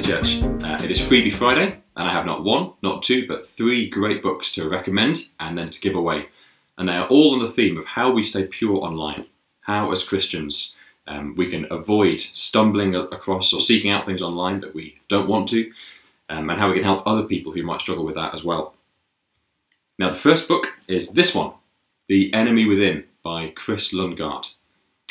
Uh, it is Freebie Friday, and I have not one, not two, but three great books to recommend and then to give away. And they are all on the theme of how we stay pure online, how as Christians um, we can avoid stumbling across or seeking out things online that we don't want to, um, and how we can help other people who might struggle with that as well. Now, the first book is this one, The Enemy Within by Chris Lundgaard.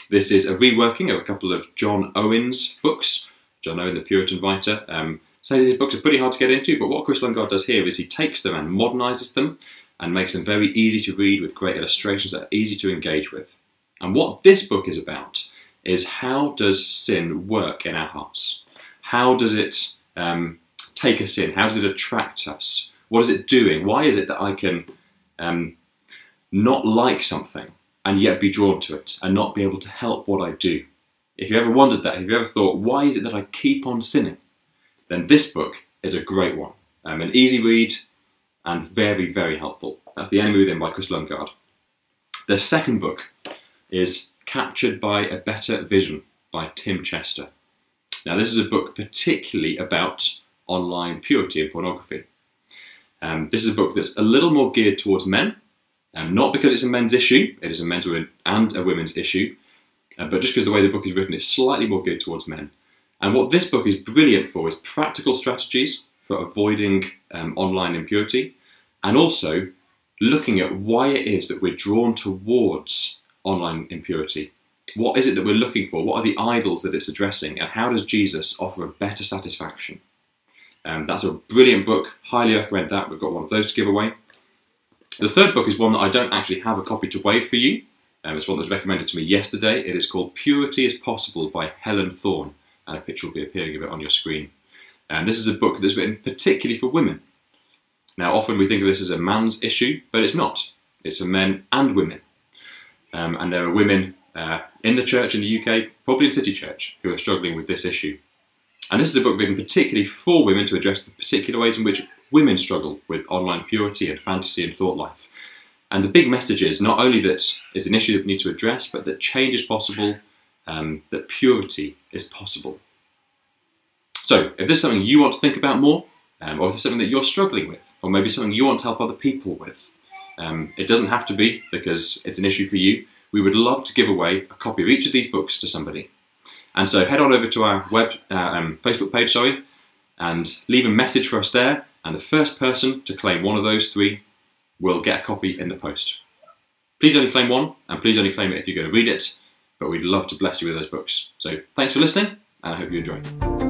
This is a reworking of a couple of John Owens books which I know in the Puritan writer. Um, his books are pretty hard to get into, but what Chris Lungard does here is he takes them and modernises them and makes them very easy to read with great illustrations that are easy to engage with. And what this book is about is how does sin work in our hearts? How does it um, take us in? How does it attract us? What is it doing? Why is it that I can um, not like something and yet be drawn to it and not be able to help what I do? If you ever wondered that, if you ever thought, why is it that I keep on sinning? Then this book is a great one. Um, an easy read and very, very helpful. That's The Enemy Within by Chris Lungard. The second book is Captured by a Better Vision by Tim Chester. Now, this is a book particularly about online purity and pornography. Um, this is a book that's a little more geared towards men, um, not because it's a men's issue, it is a men's and a women's issue, uh, but just because the way the book is written, it's slightly more geared towards men. And what this book is brilliant for is practical strategies for avoiding um, online impurity and also looking at why it is that we're drawn towards online impurity. What is it that we're looking for? What are the idols that it's addressing? And how does Jesus offer a better satisfaction? Um, that's a brilliant book. Highly recommend that. We've got one of those to give away. The third book is one that I don't actually have a copy to wave for you, um, it's one that was recommended to me yesterday. It is called Purity is Possible by Helen Thorne, and a picture will be appearing of it on your screen. And um, this is a book that's written particularly for women. Now, often we think of this as a man's issue, but it's not. It's for men and women. Um, and there are women uh, in the church in the UK, probably in City Church, who are struggling with this issue. And this is a book written particularly for women to address the particular ways in which women struggle with online purity and fantasy and thought life. And the big message is not only that it's an issue that we need to address, but that change is possible, um, that purity is possible. So, if this is something you want to think about more, um, or if it's something that you're struggling with, or maybe something you want to help other people with, um, it doesn't have to be because it's an issue for you. We would love to give away a copy of each of these books to somebody. And so head on over to our web, uh, um, Facebook page, sorry, and leave a message for us there. And the first person to claim one of those three will get a copy in the post. Please only claim one, and please only claim it if you're going to read it, but we'd love to bless you with those books. So thanks for listening, and I hope you enjoy.